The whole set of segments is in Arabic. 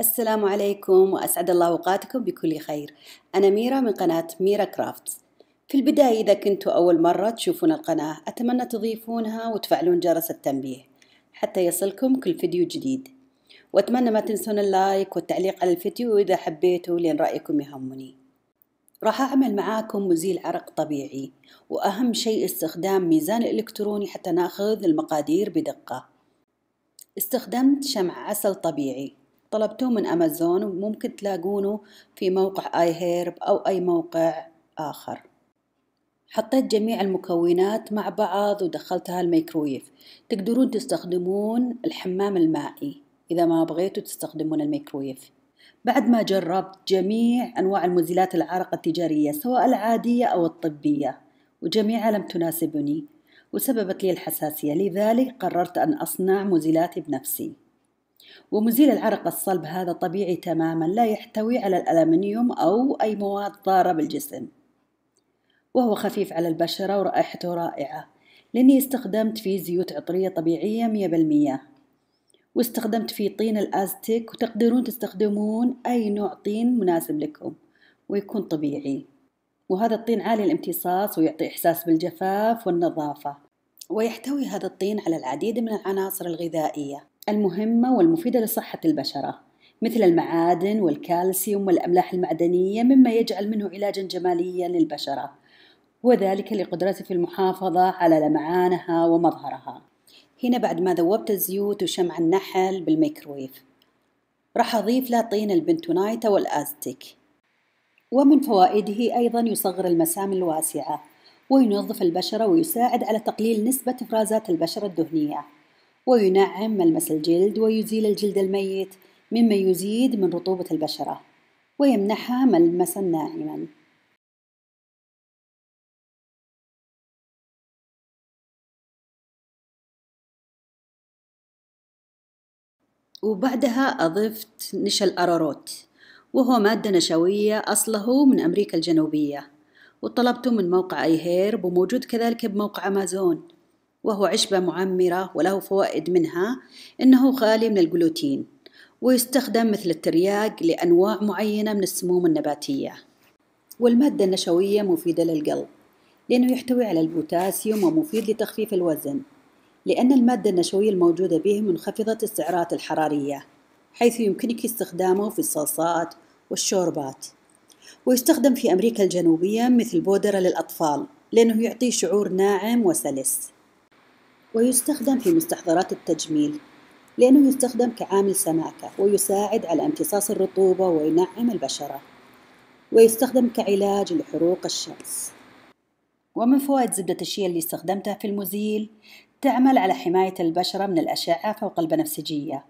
السلام عليكم وأسعد الله أوقاتكم بكل خير أنا ميرا من قناة ميرا كرافتس في البداية إذا كنتوا أول مرة تشوفون القناة أتمنى تضيفونها وتفعلون جرس التنبيه حتى يصلكم كل فيديو جديد وأتمنى ما تنسون اللايك والتعليق على الفيديو إذا حبيتوا لأن رأيكم يهمني راح أعمل معاكم مزيل عرق طبيعي وأهم شيء استخدام ميزان إلكتروني حتى ناخذ المقادير بدقة استخدمت شمع عسل طبيعي طلبتوه من أمازون وممكن تلاقونه في موقع آي هيرب أو أي موقع آخر حطيت جميع المكونات مع بعض ودخلتها الميكرويف تقدرون تستخدمون الحمام المائي إذا ما بغيتوا تستخدمون الميكرويف بعد ما جربت جميع أنواع المزيلات العرق التجارية سواء العادية أو الطبية وجميعها لم تناسبني وسببت لي الحساسية لذلك قررت أن أصنع مزيلاتي بنفسي ومزيل العرق الصلب هذا طبيعي تماما لا يحتوي على الألمنيوم أو أي مواد ضارة بالجسم وهو خفيف على البشرة ورائحته رائعة لأني استخدمت فيه زيوت عطرية طبيعية مية بالمية واستخدمت فيه طين الأزتك وتقدرون تستخدمون أي نوع طين مناسب لكم ويكون طبيعي وهذا الطين عالي الامتصاص ويعطي إحساس بالجفاف والنظافة ويحتوي هذا الطين على العديد من العناصر الغذائية المهمة والمفيدة لصحة البشرة مثل المعادن والكالسيوم والأملاح المعدنية مما يجعل منه علاجا جماليا للبشرة وذلك لقدرته في المحافظة على لمعانها ومظهرها هنا بعد ما ذوبت الزيوت وشمع النحل بالميكرويف راح أضيف له طين البنتونايتا والأزتيك ومن فوائده أيضا يصغر المسام الواسعة وينظف البشرة ويساعد على تقليل نسبة إفرازات البشرة الدهنية وينعم ملمس الجلد ويزيل الجلد الميت مما يزيد من رطوبة البشرة ويمنحها ملمسا ناعما وبعدها أضفت نشا الأراروت وهو مادة نشوية أصله من أمريكا الجنوبية وطلبته من موقع أي هيرب وموجود كذلك بموقع أمازون وهو عشبة معمرة وله فوائد منها أنه خالي من الجلوتين ويستخدم مثل الترياق لأنواع معينة من السموم النباتية والمادة النشوية مفيدة للقلب لأنه يحتوي على البوتاسيوم ومفيد لتخفيف الوزن لأن المادة النشوية الموجودة به منخفضة السعرات الحرارية حيث يمكنك استخدامه في الصلصات والشوربات ويستخدم في أمريكا الجنوبية مثل بودرة للأطفال لأنه يعطي شعور ناعم وسلس ويستخدم في مستحضرات التجميل لأنه يستخدم كعامل سماكة ويساعد على امتصاص الرطوبة وينعم البشرة ويستخدم كعلاج لحروق الشمس ومن فوائد زبدة الشيا اللي استخدمتها في المزيل تعمل على حماية البشرة من الأشعة فوق البنفسجية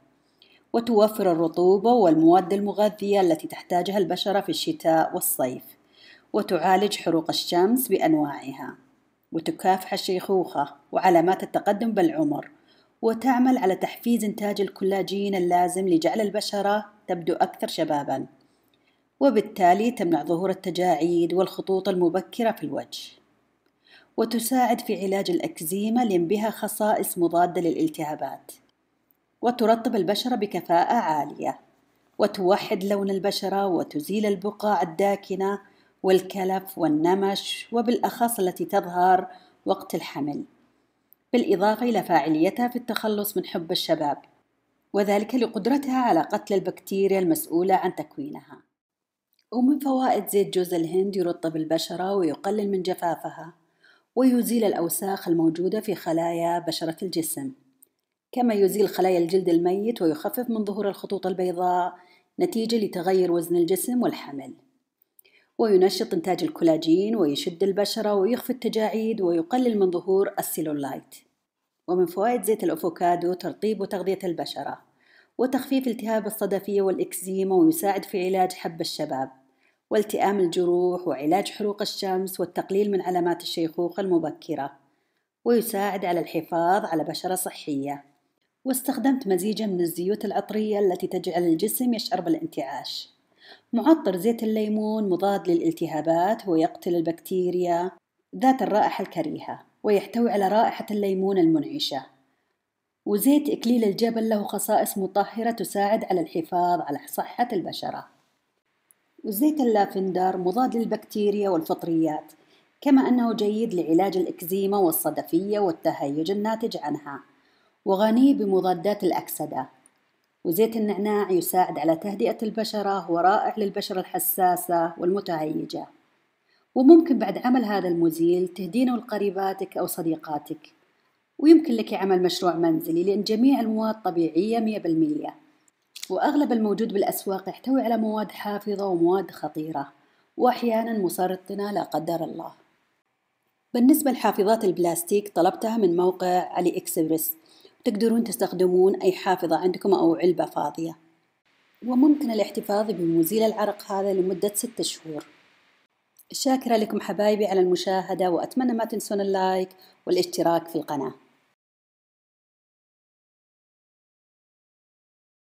وتوفر الرطوبة والمواد المغذية التي تحتاجها البشرة في الشتاء والصيف وتعالج حروق الشمس بأنواعها وتكافح الشيخوخة وعلامات التقدم بالعمر وتعمل على تحفيز إنتاج الكولاجين اللازم لجعل البشرة تبدو أكثر شبابًا وبالتالي تمنع ظهور التجاعيد والخطوط المبكرة في الوجه وتساعد في علاج الأكزيما لأن بها خصائص مضادة للالتهابات وترطب البشرة بكفاءة عالية وتوحد لون البشرة وتزيل البقع الداكنة والكلف والنمش وبالأخص التي تظهر وقت الحمل بالإضافة إلى فاعليتها في التخلص من حب الشباب وذلك لقدرتها على قتل البكتيريا المسؤولة عن تكوينها ومن فوائد زيت جوز الهند يرطب البشرة ويقلل من جفافها ويزيل الأوساخ الموجودة في خلايا بشرة الجسم كما يزيل خلايا الجلد الميت ويخفف من ظهور الخطوط البيضاء نتيجة لتغير وزن الجسم والحمل وينشط إنتاج الكولاجين ويشد البشرة ويخفي التجاعيد ويقلل من ظهور السيلولايت ومن فوائد زيت الأفوكادو ترطيب وتغذية البشرة وتخفيف التهاب الصدفية والإكزيما ويساعد في علاج حب الشباب والتئام الجروح وعلاج حروق الشمس والتقليل من علامات الشيخوخة المبكرة ويساعد على الحفاظ على بشرة صحية واستخدمت مزيجا من الزيوت العطرية التي تجعل الجسم يشعر بالانتعاش معطر زيت الليمون مضاد للالتهابات ويقتل البكتيريا ذات الرائحة الكريهة ويحتوي على رائحة الليمون المنعشة وزيت إكليل الجبل له خصائص مطهرة تساعد على الحفاظ على صحة البشرة وزيت اللافندر مضاد للبكتيريا والفطريات كما أنه جيد لعلاج الإكزيما والصدفية والتهيج الناتج عنها وغني بمضادات الأكسدة وزيت النعناع يساعد على تهدئة البشرة ورائع للبشرة الحساسة والمتهيجة وممكن بعد عمل هذا المزيل تهدينه لقريباتك أو صديقاتك ويمكن لك عمل مشروع منزلي لأن جميع المواد طبيعية 100% وأغلب الموجود بالأسواق يحتوي على مواد حافظة ومواد خطيرة وأحيانا مسرطنة لا قدر الله بالنسبة لحافظات البلاستيك طلبتها من موقع علي إكسبرس تقدرون تستخدمون أي حافظة عندكم أو علبة فاضية وممكن الاحتفاظ بمزيل العرق هذا لمدة ستة شهور شاكرة لكم حبايبي على المشاهدة وأتمنى ما تنسون اللايك والاشتراك في القناة